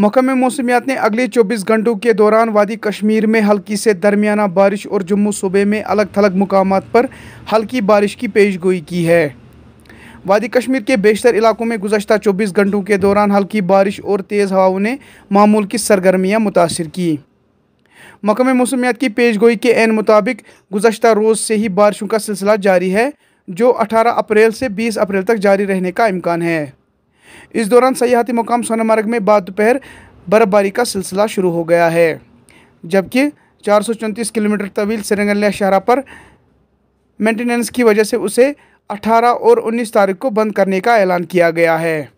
मकम मौसमियात ने अगले 24 घंटों के दौरान वादी कश्मीर में हल्की से दरमियाना बारिश और जम्मू सूबे में अलग थलग मुकाम पर हल्की बारिश की पेश गोई की है वादी कश्मीर के बेशतर इलाकों में गुजशत 24 घंटों के दौरान हल्की बारिश और तेज़ हवाओं ने मामूल की सरगर्मियाँ मुतासर की मकम मौसमियात की पेश गोई के एन मुताबिक गुजशत रोज़ से ही बारिशों का सिलसिला जारी है जो अठारह अप्रैल से बीस अप्रैल तक जारी रहने का इम्कान है इस दौरान सयाहती मुकाम सोनमार्ग में बाद दोपहर बर्फबारी का सिलसिला शुरू हो गया है जबकि चार किलोमीटर तवील सिरंगल्या शहरा पर मेंटेनेंस की वजह से उसे 18 और 19 तारीख को बंद करने का ऐलान किया गया है